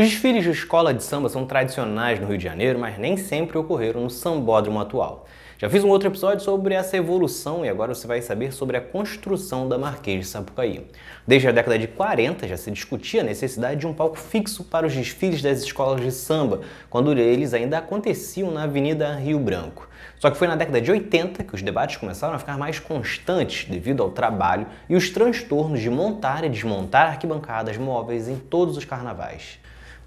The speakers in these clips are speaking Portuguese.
Os desfiles de escola de samba são tradicionais no Rio de Janeiro, mas nem sempre ocorreram no sambódromo atual. Já fiz um outro episódio sobre essa evolução e agora você vai saber sobre a construção da Marquês de Sapucaí. Desde a década de 40 já se discutia a necessidade de um palco fixo para os desfiles das escolas de samba, quando eles ainda aconteciam na Avenida Rio Branco. Só que foi na década de 80 que os debates começaram a ficar mais constantes devido ao trabalho e os transtornos de montar e desmontar arquibancadas móveis em todos os carnavais.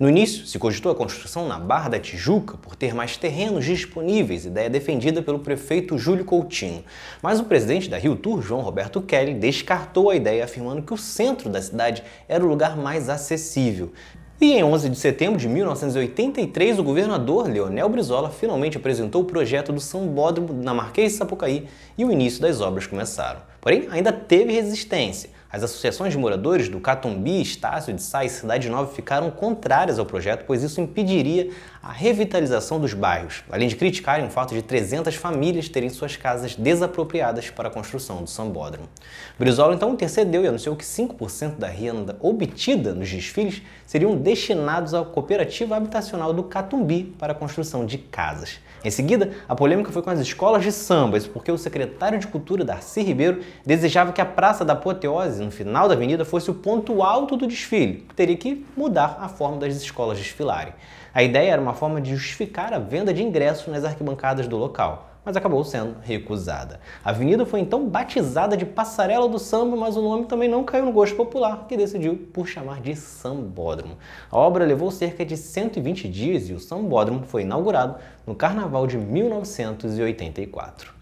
No início, se cogitou a construção na Barra da Tijuca por ter mais terrenos disponíveis, ideia defendida pelo prefeito Júlio Coutinho. Mas o presidente da Rio Tour, João Roberto Kelly, descartou a ideia, afirmando que o centro da cidade era o lugar mais acessível. E em 11 de setembro de 1983, o governador Leonel Brizola finalmente apresentou o projeto do São Sambódromo na Marquês de Sapucaí e o início das obras começaram. Porém, ainda teve resistência. As associações de moradores do Catumbi, Estácio de Sá e Cidade Nova ficaram contrárias ao projeto, pois isso impediria a revitalização dos bairros, além de criticarem o fato de 300 famílias terem suas casas desapropriadas para a construção do sambódromo. Brizola então intercedeu e anunciou que 5% da renda obtida nos desfiles seriam destinados à cooperativa habitacional do Catumbi para a construção de casas. Em seguida, a polêmica foi com as escolas de sambas, porque o secretário de Cultura, Darcy Ribeiro, desejava que a Praça da Apoteose no final da avenida fosse o ponto alto do desfile, que teria que mudar a forma das escolas desfilarem. A ideia era uma forma de justificar a venda de ingressos nas arquibancadas do local, mas acabou sendo recusada. A avenida foi então batizada de Passarela do Samba, mas o nome também não caiu no gosto popular, que decidiu por chamar de Sambódromo. A obra levou cerca de 120 dias e o Sambódromo foi inaugurado no Carnaval de 1984.